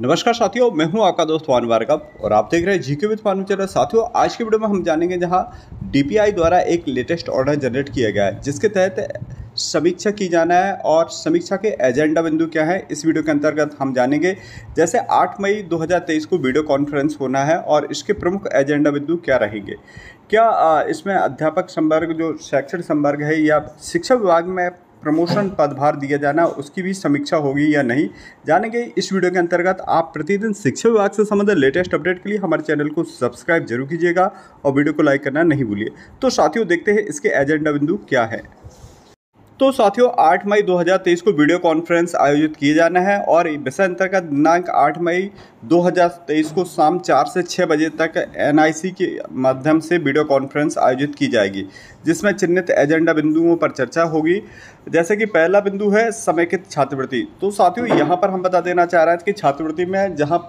नमस्कार साथियों मैं हूं आपका दोस्त वान वार्कअप और आप देख रहे हैं जीके विद फार्म चैनल साथियों आज के वीडियो में हम जानेंगे जहां डीपीआई द्वारा एक लेटेस्ट ऑर्डर जनरेट किया गया है जिसके तहत समीक्षा की जाना है और समीक्षा के एजेंडा बिंदु क्या है इस वीडियो के अंतर्गत हम जानेंगे जैसे 8 मई 2023 को वीडियो कॉन्फ्रेंस होना है और इसके प्रमुख एजेंडा बिंदु क्या रहेंगे क्या इसमें अध्यापक संवर्ग जो शैक्षणिक संवर्ग है या शिक्षा विभाग में प्रमोशन पदभार दिया जाना उसकी भी समीक्षा होगी या नहीं जानेंगे इस वीडियो के अंतर्गत आप प्रतिदिन शिक्षा विभाग से संबंधित लेटेस्ट अपडेट के लिए हमारे चैनल को सब्सक्राइब जरूर कीजिएगा और वीडियो को लाइक करना नहीं भूलिए तो साथियों देखते हैं इसके एजेंडा बिंदु क्या है तो साथियों 8 मई 2023 को वीडियो कॉन्फ्रेंस आयोजित किए जाना है और विषय अंतर्गत दिनांक 8 मई 2023 को शाम 4 से 6 बजे तक एनआईसी के माध्यम से वीडियो कॉन्फ्रेंस आयोजित की जाएगी जिसमें चिन्हित एजेंडा बिंदुओं पर चर्चा होगी जैसे कि पहला बिंदु है समेकित छात्रवृत्ति तो साथियों यहाँ पर हम बता देना चाह रहे हैं कि छात्रवृत्ति में जहाँ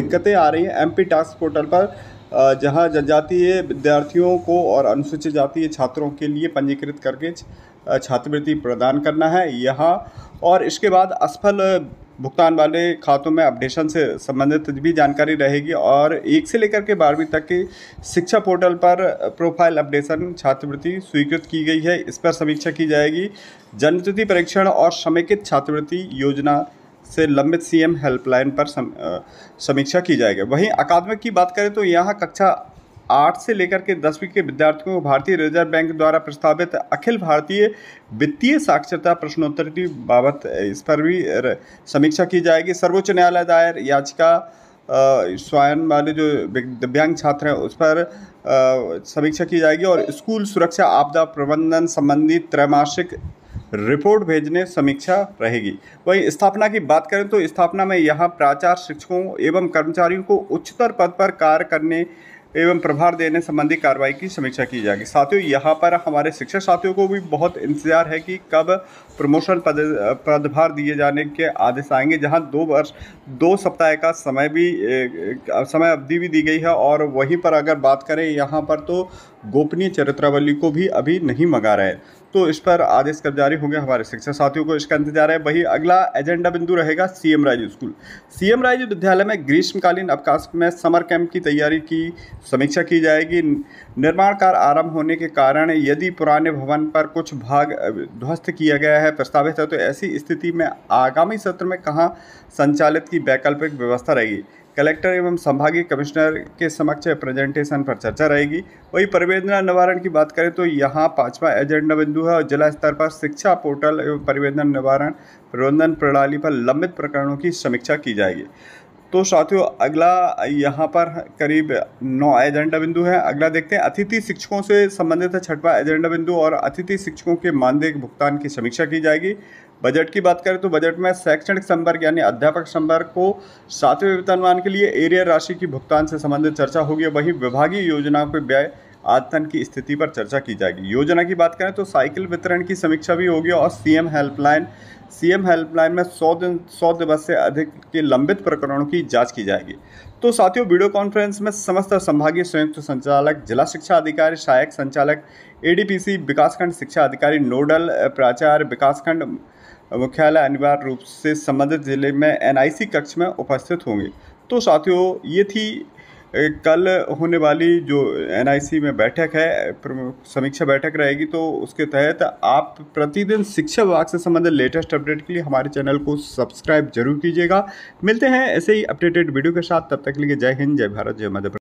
दिक्कतें आ रही हैं एम टास्क पोर्टल पर जहां जनजातीय विद्यार्थियों को और अनुसूचित जातीय छात्रों के लिए पंजीकृत करके छात्रवृत्ति प्रदान करना है यहाँ और इसके बाद असफल भुगतान वाले खातों में अपडेशन से संबंधित भी जानकारी रहेगी और एक से लेकर के बारहवीं तक की शिक्षा पोर्टल पर प्रोफाइल अपडेशन छात्रवृत्ति स्वीकृत की गई है इस पर समीक्षा की जाएगी जनप्रति परीक्षण और समेकित छात्रवृत्ति योजना से लंबित सीएम हेल्पलाइन पर सम, समीक्षा की जाएगी वहीं अकादमिक की बात करें तो यहाँ कक्षा आठ से लेकर के दसवीं के विद्यार्थियों को भारतीय रिजर्व बैंक द्वारा प्रस्तावित अखिल भारतीय वित्तीय साक्षरता प्रश्नोत्तर की बाबत इस पर भी समीक्षा की जाएगी सर्वोच्च न्यायालय दायर याचिका स्वयं वाले जो दिव्यांग छात्र हैं उस पर समीक्षा की जाएगी और स्कूल सुरक्षा आपदा प्रबंधन संबंधी त्रैमासिक रिपोर्ट भेजने समीक्षा रहेगी वहीं स्थापना की बात करें तो स्थापना में यहाँ प्राचार्य शिक्षकों एवं कर्मचारियों को उच्चतर पद पर कार्य करने एवं प्रभार देने संबंधी कार्रवाई की समीक्षा की जाएगी साथियों यहाँ पर हमारे शिक्षक साथियों को भी बहुत इंतजार है कि कब प्रमोशन पद पदभार दिए जाने के आदेश आएंगे जहाँ दो वर्ष दो सप्ताह का समय भी समय अवधि भी दी गई है और वहीं पर अगर बात करें यहाँ पर तो गोपनीय चरित्रावली को भी अभी नहीं मंगा रहे तो इस पर आदेश कब जारी होंगे हमारे शिक्षक साथियों को इसका इंतजार है वही अगला एजेंडा बिंदु रहेगा CM Raju school CM Raju विद्यालय में ग्रीष्मकालीन अवकाश में समर कैंप की तैयारी की समीक्षा की जाएगी निर्माण कार्य आरंभ होने के कारण यदि पुराने भवन पर कुछ भाग ध्वस्त किया गया है प्रस्तावित है तो ऐसी स्थिति में आगामी सत्र में कहाँ संचालित की वैकल्पिक व्यवस्था रहेगी कलेक्टर एवं संभागीय कमिश्नर के समक्ष प्रेजेंटेशन पर चर्चा रहेगी वही परिवेदना निवारण की बात करें तो यहाँ पांचवा एजेंडा बिंदु है और जिला स्तर पर शिक्षा पोर्टल एवं परिवेदना निवारण प्रबंधन प्रणाली पर लंबित प्रकरणों की समीक्षा की जाएगी तो साथियों अगला यहाँ पर करीब नौ एजेंडा बिंदु है अगला देखते हैं अतिथि शिक्षकों से संबंधित है छठवा एजेंडा बिंदु और अतिथि शिक्षकों के मानदेय भुगतान की समीक्षा की जाएगी बजट की बात करें तो बजट में शैक्षणिक संवर्ग यानी अध्यापक संवर्ग को सातवें वेतनमान के लिए एरियर राशि की भुगतान से संबंधित चर्चा होगी वहीं विभागीय योजनाओं के व्यय आतन की स्थिति पर चर्चा की जाएगी योजना की बात करें तो साइकिल वितरण की समीक्षा भी होगी और सीएम हेल्पलाइन सीएम हेल्पलाइन में सौ दिन सौ दिवस से अधिक के लंबित प्रकरणों की जांच की जाएगी तो साथियों वीडियो कॉन्फ्रेंस में समस्त संभागीय संयुक्त संचालक जिला शिक्षा अधिकारी सहायक संचालक एडीपीसी विकासखंड शिक्षा अधिकारी नोडल प्राचार्य विकासखंड मुख्यालय अनिवार्य रूप से संबंधित जिले में एनआईसी कक्ष में उपस्थित होंगे तो साथियों ये थी कल होने वाली जो एनआईसी में बैठक है समीक्षा बैठक रहेगी तो उसके तहत आप प्रतिदिन शिक्षा विभाग से संबंधित लेटेस्ट अपडेट के लिए हमारे चैनल को सब्सक्राइब जरूर कीजिएगा मिलते हैं ऐसे ही अपडेटेड वीडियो के साथ तब तक के लिए जय हिंद जय भारत जय मध्य